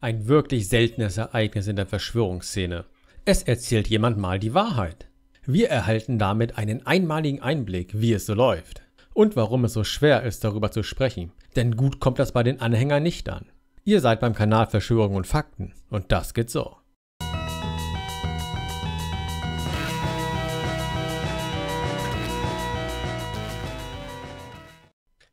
ein wirklich seltenes Ereignis in der Verschwörungsszene. Es erzählt jemand mal die Wahrheit. Wir erhalten damit einen einmaligen Einblick, wie es so läuft. Und warum es so schwer ist, darüber zu sprechen. Denn gut kommt das bei den Anhängern nicht an. Ihr seid beim Kanal Verschwörung und Fakten. Und das geht so.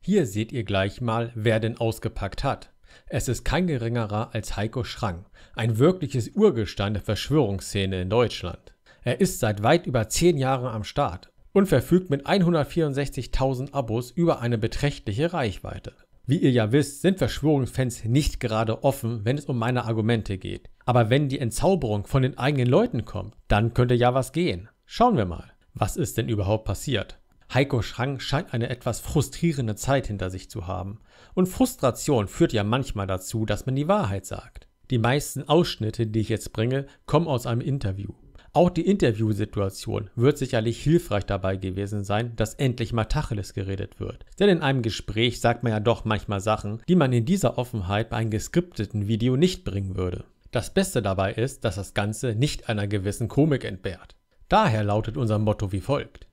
Hier seht ihr gleich mal, wer denn ausgepackt hat. Es ist kein geringerer als Heiko Schrang, ein wirkliches Urgestein der Verschwörungsszene in Deutschland. Er ist seit weit über zehn Jahren am Start und verfügt mit 164.000 Abos über eine beträchtliche Reichweite. Wie ihr ja wisst, sind Verschwörungsfans nicht gerade offen, wenn es um meine Argumente geht. Aber wenn die Entzauberung von den eigenen Leuten kommt, dann könnte ja was gehen. Schauen wir mal. Was ist denn überhaupt passiert? Heiko Schrang scheint eine etwas frustrierende Zeit hinter sich zu haben. Und Frustration führt ja manchmal dazu, dass man die Wahrheit sagt. Die meisten Ausschnitte, die ich jetzt bringe, kommen aus einem Interview. Auch die Interviewsituation wird sicherlich hilfreich dabei gewesen sein, dass endlich mal Tacheles geredet wird. Denn in einem Gespräch sagt man ja doch manchmal Sachen, die man in dieser Offenheit bei einem geskripteten Video nicht bringen würde. Das Beste dabei ist, dass das Ganze nicht einer gewissen Komik entbehrt. Daher lautet unser Motto wie folgt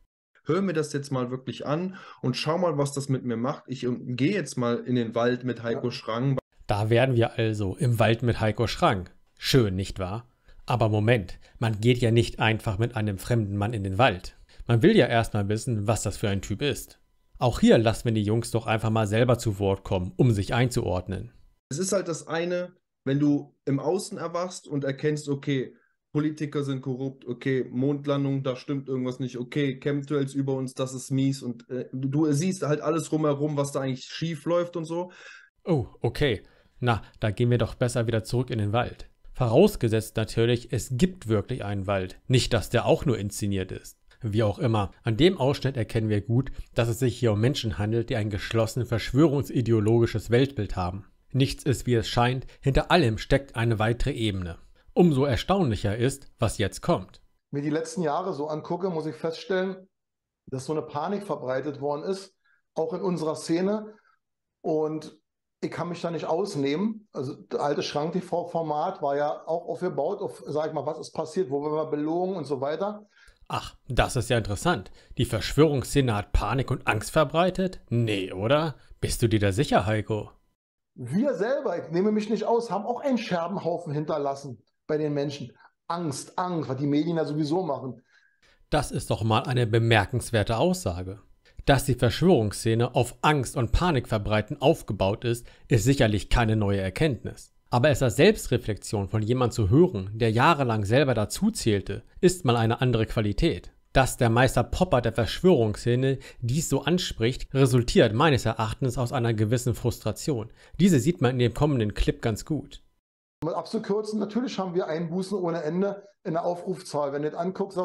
hör mir das jetzt mal wirklich an und schau mal, was das mit mir macht. Ich ähm, gehe jetzt mal in den Wald mit Heiko Schrang. Da werden wir also im Wald mit Heiko Schrang. Schön, nicht wahr? Aber Moment, man geht ja nicht einfach mit einem fremden Mann in den Wald. Man will ja erstmal wissen, was das für ein Typ ist. Auch hier lassen wir die Jungs doch einfach mal selber zu Wort kommen, um sich einzuordnen. Es ist halt das eine, wenn du im Außen erwachst und erkennst, okay, Politiker sind korrupt, okay, Mondlandung, da stimmt irgendwas nicht, okay, Chemtrails über uns, das ist mies und äh, du siehst halt alles rumherum, was da eigentlich schief läuft und so. Oh, okay. Na, da gehen wir doch besser wieder zurück in den Wald. Vorausgesetzt natürlich, es gibt wirklich einen Wald, nicht dass der auch nur inszeniert ist. Wie auch immer, an dem Ausschnitt erkennen wir gut, dass es sich hier um Menschen handelt, die ein geschlossen verschwörungsideologisches Weltbild haben. Nichts ist, wie es scheint, hinter allem steckt eine weitere Ebene. Umso erstaunlicher ist, was jetzt kommt. Mir die letzten Jahre so angucke, muss ich feststellen, dass so eine Panik verbreitet worden ist, auch in unserer Szene. Und ich kann mich da nicht ausnehmen. Also das alte Schrank-TV-Format war ja auch aufgebaut auf, sag ich mal, was ist passiert, wo wir belogen und so weiter. Ach, das ist ja interessant. Die Verschwörungsszene hat Panik und Angst verbreitet? Nee, oder? Bist du dir da sicher, Heiko? Wir selber, ich nehme mich nicht aus, haben auch einen Scherbenhaufen hinterlassen bei den Menschen. Angst, Angst, was die Medien ja sowieso machen. Das ist doch mal eine bemerkenswerte Aussage. Dass die Verschwörungsszene auf Angst und Panik verbreiten aufgebaut ist, ist sicherlich keine neue Erkenntnis. Aber es als Selbstreflexion von jemand zu hören, der jahrelang selber dazu zählte, ist mal eine andere Qualität. Dass der Meister Popper der Verschwörungsszene dies so anspricht, resultiert meines Erachtens aus einer gewissen Frustration. Diese sieht man in dem kommenden Clip ganz gut mal abzukürzen, natürlich haben wir Einbußen ohne Ende in der Aufrufzahl. Wenn du das anguckst,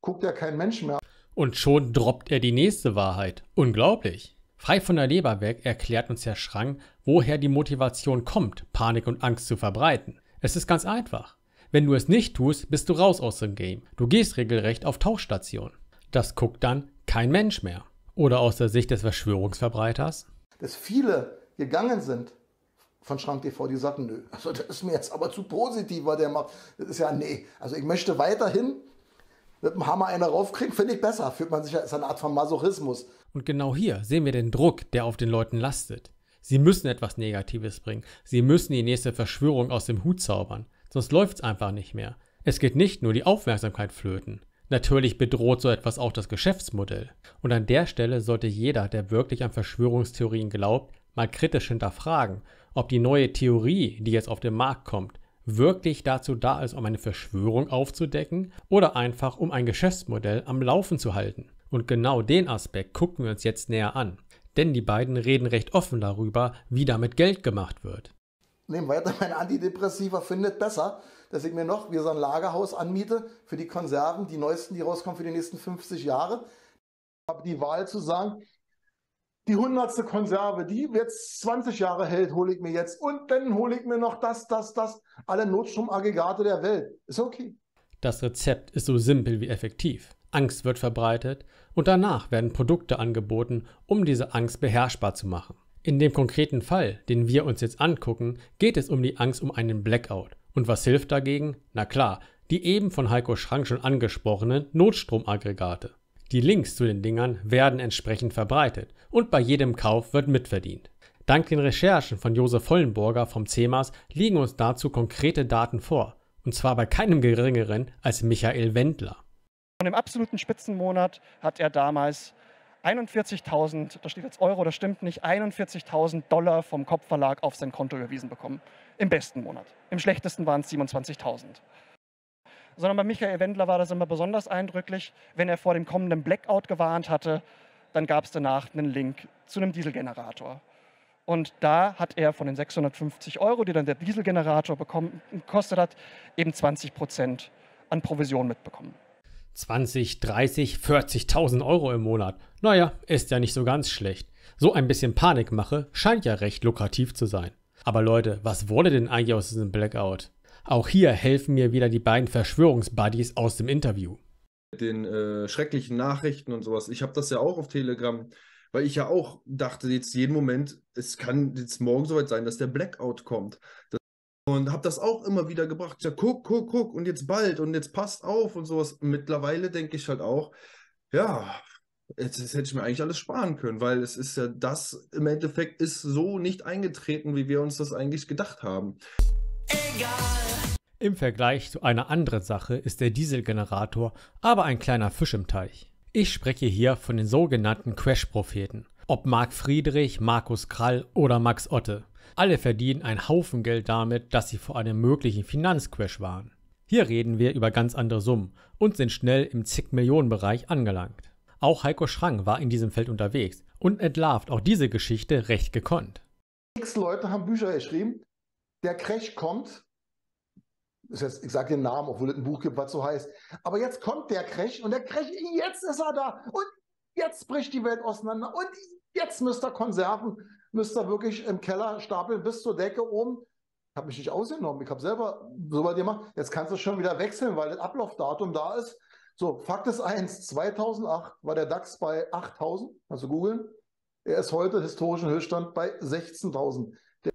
guckt ja kein Mensch mehr. Und schon droppt er die nächste Wahrheit. Unglaublich. Frei von der Leber weg erklärt uns Herr Schrang, woher die Motivation kommt, Panik und Angst zu verbreiten. Es ist ganz einfach. Wenn du es nicht tust, bist du raus aus dem Game. Du gehst regelrecht auf Tauchstation. Das guckt dann kein Mensch mehr. Oder aus der Sicht des Verschwörungsverbreiters? Dass viele gegangen sind, von Schrank TV, die sagten, nö, also das ist mir jetzt aber zu positiv, was der macht. Das ist ja, nee, also ich möchte weiterhin mit dem Hammer einer raufkriegen, finde ich besser. Fühlt man sich ja, ist eine Art von Masochismus. Und genau hier sehen wir den Druck, der auf den Leuten lastet. Sie müssen etwas Negatives bringen. Sie müssen die nächste Verschwörung aus dem Hut zaubern. Sonst läuft es einfach nicht mehr. Es geht nicht nur die Aufmerksamkeit flöten. Natürlich bedroht so etwas auch das Geschäftsmodell. Und an der Stelle sollte jeder, der wirklich an Verschwörungstheorien glaubt, mal kritisch hinterfragen, ob die neue Theorie, die jetzt auf den Markt kommt, wirklich dazu da ist, um eine Verschwörung aufzudecken oder einfach um ein Geschäftsmodell am Laufen zu halten. Und genau den Aspekt gucken wir uns jetzt näher an. Denn die beiden reden recht offen darüber, wie damit Geld gemacht wird. Nehmen weiter, mein Antidepressiver findet besser, dass ich mir noch wie so ein Lagerhaus anmiete für die Konserven, die neuesten, die rauskommen für die nächsten 50 Jahre. Ich habe die Wahl zu sagen, die hundertste Konserve, die jetzt 20 Jahre hält, hole ich mir jetzt. Und dann hole ich mir noch das, das, das, alle Notstromaggregate der Welt. Ist okay. Das Rezept ist so simpel wie effektiv. Angst wird verbreitet und danach werden Produkte angeboten, um diese Angst beherrschbar zu machen. In dem konkreten Fall, den wir uns jetzt angucken, geht es um die Angst um einen Blackout. Und was hilft dagegen? Na klar, die eben von Heiko Schrank schon angesprochenen Notstromaggregate. Die Links zu den Dingern werden entsprechend verbreitet und bei jedem Kauf wird mitverdient. Dank den Recherchen von Josef Vollenburger vom CEMAS liegen uns dazu konkrete Daten vor. Und zwar bei keinem geringeren als Michael Wendler. Von dem absoluten Spitzenmonat hat er damals 41.000, das steht jetzt Euro, das stimmt nicht, 41.000 Dollar vom Kopfverlag auf sein Konto überwiesen bekommen. Im besten Monat. Im schlechtesten waren es 27.000 sondern bei Michael Wendler war das immer besonders eindrücklich. Wenn er vor dem kommenden Blackout gewarnt hatte, dann gab es danach einen Link zu einem Dieselgenerator. Und da hat er von den 650 Euro, die dann der Dieselgenerator bekommen, gekostet hat, eben 20 Prozent an Provision mitbekommen. 20, 30, 40.000 Euro im Monat. Naja, ist ja nicht so ganz schlecht. So ein bisschen Panikmache scheint ja recht lukrativ zu sein. Aber Leute, was wurde denn eigentlich aus diesem Blackout? Auch hier helfen mir wieder die beiden Verschwörungsbuddies aus dem Interview. Mit Den äh, schrecklichen Nachrichten und sowas. Ich habe das ja auch auf Telegram, weil ich ja auch dachte, jetzt jeden Moment, es kann jetzt morgen soweit sein, dass der Blackout kommt. Das und habe das auch immer wieder gebracht. Ja, guck, guck, guck und jetzt bald und jetzt passt auf und sowas. Mittlerweile denke ich halt auch, ja, jetzt, jetzt, hätte ich mir eigentlich alles sparen können, weil es ist ja das im Endeffekt ist so nicht eingetreten, wie wir uns das eigentlich gedacht haben. Egal. Im Vergleich zu einer anderen Sache ist der Dieselgenerator aber ein kleiner Fisch im Teich. Ich spreche hier von den sogenannten Crash-Propheten. Ob Marc Friedrich, Markus Krall oder Max Otte. Alle verdienen einen Haufen Geld damit, dass sie vor einem möglichen Finanzcrash waren. Hier reden wir über ganz andere Summen und sind schnell im Zig-Millionen-Bereich angelangt. Auch Heiko Schrang war in diesem Feld unterwegs und entlarvt auch diese Geschichte recht gekonnt. X Leute haben Bücher geschrieben, der Crash kommt das heißt, ich sage den Namen, obwohl es ein Buch gibt, was so heißt. Aber jetzt kommt der Crash und der Crash, jetzt ist er da. Und jetzt bricht die Welt auseinander. Und jetzt müsst ihr Konserven, müsst ihr wirklich im Keller stapeln bis zur Decke oben. Ich habe mich nicht ausgenommen. Ich habe selber so weit gemacht. Jetzt kannst du schon wieder wechseln, weil das Ablaufdatum da ist. So, Fakt ist eins: 2008 war der DAX bei 8000. kannst du googeln. Er ist heute historischen Höchststand bei 16.000.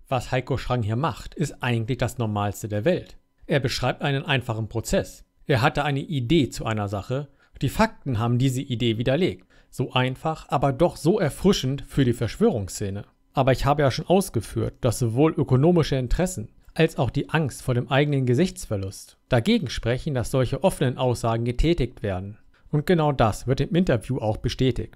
Was Heiko Schrang hier macht, ist eigentlich das Normalste der Welt. Er beschreibt einen einfachen Prozess. Er hatte eine Idee zu einer Sache, die Fakten haben diese Idee widerlegt. So einfach, aber doch so erfrischend für die Verschwörungsszene. Aber ich habe ja schon ausgeführt, dass sowohl ökonomische Interessen als auch die Angst vor dem eigenen Gesichtsverlust dagegen sprechen, dass solche offenen Aussagen getätigt werden. Und genau das wird im Interview auch bestätigt.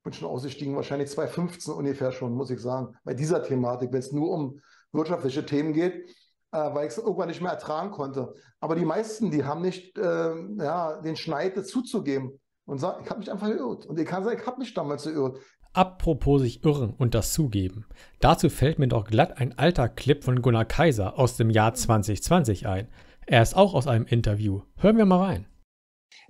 Ich bin schon ausgestiegen, wahrscheinlich 2015 ungefähr schon, muss ich sagen, bei dieser Thematik, wenn es nur um wirtschaftliche Themen geht. Äh, weil ich es irgendwann nicht mehr ertragen konnte. Aber die meisten, die haben nicht äh, ja, den Schneid zuzugeben und sagen, ich habe mich einfach geirrt. Und ich kann sagen, ich habe mich damals geirrt. Apropos sich irren und das zugeben. Dazu fällt mir doch glatt ein alter Clip von Gunnar Kaiser aus dem Jahr 2020 ein. Er ist auch aus einem Interview. Hören wir mal rein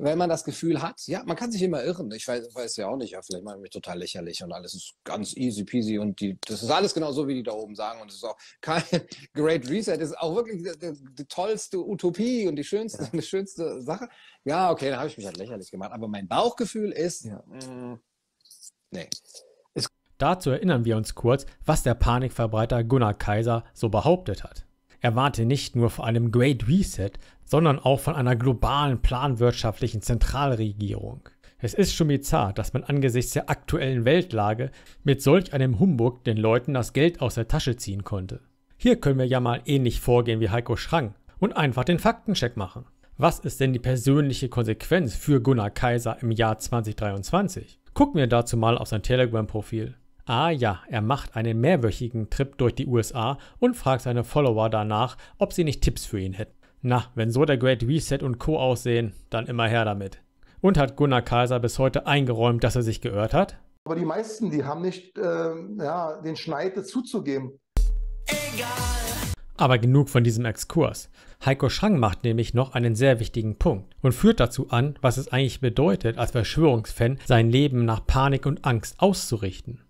wenn man das Gefühl hat, ja, man kann sich immer irren. Ich weiß, weiß ja auch nicht, ja, vielleicht mache ich mich total lächerlich und alles ist ganz easy peasy und die, das ist alles genau so, wie die da oben sagen. Und es ist auch kein Great Reset, ist auch wirklich die, die tollste Utopie und die schönste, ja. die schönste Sache. Ja, okay, dann habe ich mich halt lächerlich gemacht. Aber mein Bauchgefühl ist, ja. mh, mm, nee. Dazu erinnern wir uns kurz, was der Panikverbreiter Gunnar Kaiser so behauptet hat erwarte nicht nur von einem Great Reset, sondern auch von einer globalen planwirtschaftlichen Zentralregierung. Es ist schon bizarr, dass man angesichts der aktuellen Weltlage mit solch einem Humbug den Leuten das Geld aus der Tasche ziehen konnte. Hier können wir ja mal ähnlich vorgehen wie Heiko Schrang und einfach den Faktencheck machen. Was ist denn die persönliche Konsequenz für Gunnar Kaiser im Jahr 2023? Gucken wir dazu mal auf sein Telegram-Profil. Ah ja, er macht einen mehrwöchigen Trip durch die USA und fragt seine Follower danach, ob sie nicht Tipps für ihn hätten. Na, wenn so der Great Reset und Co. aussehen, dann immer her damit. Und hat Gunnar Kaiser bis heute eingeräumt, dass er sich geirrt hat? Aber die meisten, die haben nicht äh, ja, den Schneid zuzugeben. Egal. Aber genug von diesem Exkurs. Heiko Schrang macht nämlich noch einen sehr wichtigen Punkt und führt dazu an, was es eigentlich bedeutet, als Verschwörungsfan sein Leben nach Panik und Angst auszurichten.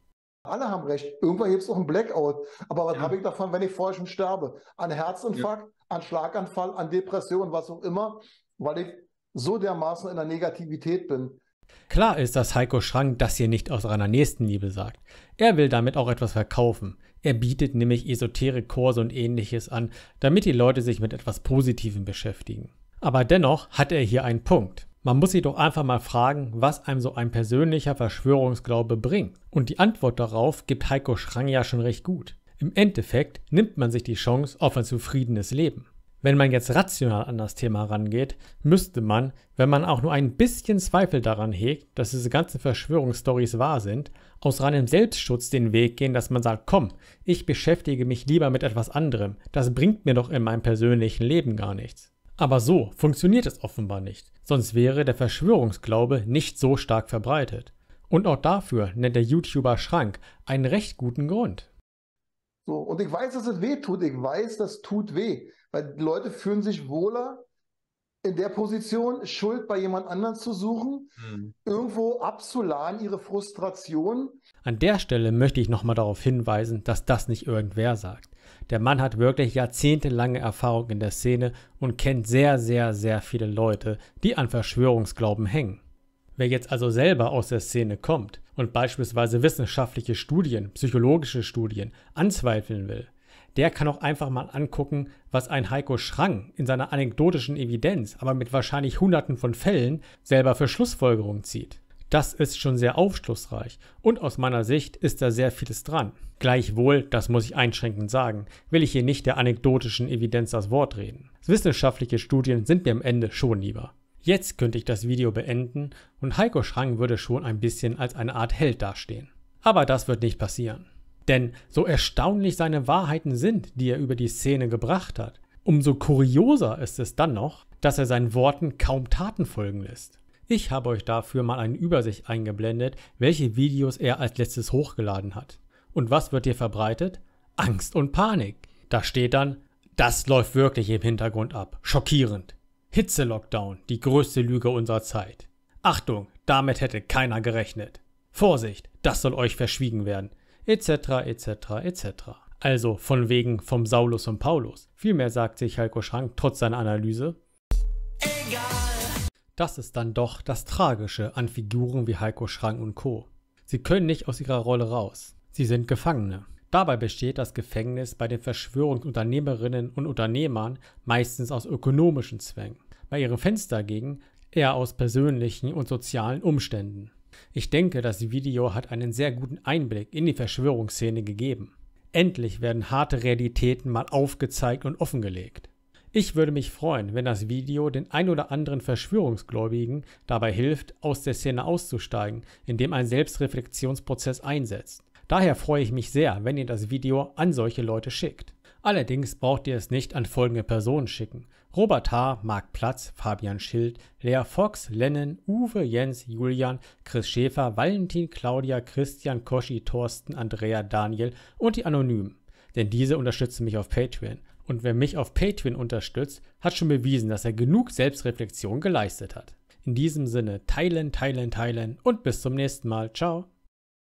Alle haben recht. Irgendwann gibt es noch einen Blackout. Aber was ja. habe ich davon, wenn ich vorher schon sterbe? An Herzinfarkt, ja. an Schlaganfall, an Depression, was auch immer, weil ich so dermaßen in der Negativität bin. Klar ist, dass Heiko Schrank das hier nicht aus seiner Nächstenliebe sagt. Er will damit auch etwas verkaufen. Er bietet nämlich Esoterik-Kurse und ähnliches an, damit die Leute sich mit etwas Positivem beschäftigen. Aber dennoch hat er hier einen Punkt. Man muss sich doch einfach mal fragen, was einem so ein persönlicher Verschwörungsglaube bringt. Und die Antwort darauf gibt Heiko Schrang ja schon recht gut. Im Endeffekt nimmt man sich die Chance auf ein zufriedenes Leben. Wenn man jetzt rational an das Thema rangeht, müsste man, wenn man auch nur ein bisschen Zweifel daran hegt, dass diese ganzen Verschwörungsstories wahr sind, aus reinem Selbstschutz den Weg gehen, dass man sagt, komm, ich beschäftige mich lieber mit etwas anderem, das bringt mir doch in meinem persönlichen Leben gar nichts. Aber so funktioniert es offenbar nicht, sonst wäre der Verschwörungsglaube nicht so stark verbreitet. Und auch dafür nennt der YouTuber Schrank einen recht guten Grund. So, und ich weiß, dass es weh tut. Ich weiß, das tut weh. Weil die Leute fühlen sich wohler in der Position, Schuld bei jemand anderem zu suchen, hm. irgendwo abzuladen, ihre Frustration. An der Stelle möchte ich nochmal darauf hinweisen, dass das nicht irgendwer sagt. Der Mann hat wirklich jahrzehntelange Erfahrung in der Szene und kennt sehr, sehr, sehr viele Leute, die an Verschwörungsglauben hängen. Wer jetzt also selber aus der Szene kommt und beispielsweise wissenschaftliche Studien, psychologische Studien anzweifeln will, der kann auch einfach mal angucken, was ein Heiko Schrang in seiner anekdotischen Evidenz, aber mit wahrscheinlich Hunderten von Fällen selber für Schlussfolgerungen zieht. Das ist schon sehr aufschlussreich und aus meiner Sicht ist da sehr vieles dran. Gleichwohl, das muss ich einschränkend sagen, will ich hier nicht der anekdotischen Evidenz das Wort reden. Wissenschaftliche Studien sind mir am Ende schon lieber. Jetzt könnte ich das Video beenden und Heiko Schrang würde schon ein bisschen als eine Art Held dastehen. Aber das wird nicht passieren. Denn so erstaunlich seine Wahrheiten sind, die er über die Szene gebracht hat, umso kurioser ist es dann noch, dass er seinen Worten kaum Taten folgen lässt. Ich habe euch dafür mal eine Übersicht eingeblendet, welche Videos er als letztes hochgeladen hat. Und was wird hier verbreitet? Angst und Panik. Da steht dann, das läuft wirklich im Hintergrund ab. Schockierend. Hitze-Lockdown, die größte Lüge unserer Zeit. Achtung, damit hätte keiner gerechnet. Vorsicht, das soll euch verschwiegen werden. Etc., etc., etc. Also von wegen vom Saulus und Paulus. Vielmehr sagt sich Heiko Schrank trotz seiner Analyse, das ist dann doch das Tragische an Figuren wie Heiko Schrank und Co. Sie können nicht aus ihrer Rolle raus. Sie sind Gefangene. Dabei besteht das Gefängnis bei den Verschwörungsunternehmerinnen und Unternehmern meistens aus ökonomischen Zwängen, bei ihren Fans dagegen eher aus persönlichen und sozialen Umständen. Ich denke, das Video hat einen sehr guten Einblick in die Verschwörungsszene gegeben. Endlich werden harte Realitäten mal aufgezeigt und offengelegt. Ich würde mich freuen, wenn das Video den ein oder anderen Verschwörungsgläubigen dabei hilft, aus der Szene auszusteigen, indem ein Selbstreflexionsprozess einsetzt. Daher freue ich mich sehr, wenn ihr das Video an solche Leute schickt. Allerdings braucht ihr es nicht an folgende Personen schicken. Robert H., Marc Platz, Fabian Schild, Lea Fox, Lennon, Uwe, Jens, Julian, Chris Schäfer, Valentin, Claudia, Christian, Koschi, Thorsten, Andrea, Daniel und die Anonymen. Denn diese unterstützen mich auf Patreon. Und wer mich auf Patreon unterstützt, hat schon bewiesen, dass er genug Selbstreflexion geleistet hat. In diesem Sinne, teilen, teilen, teilen und bis zum nächsten Mal. Ciao.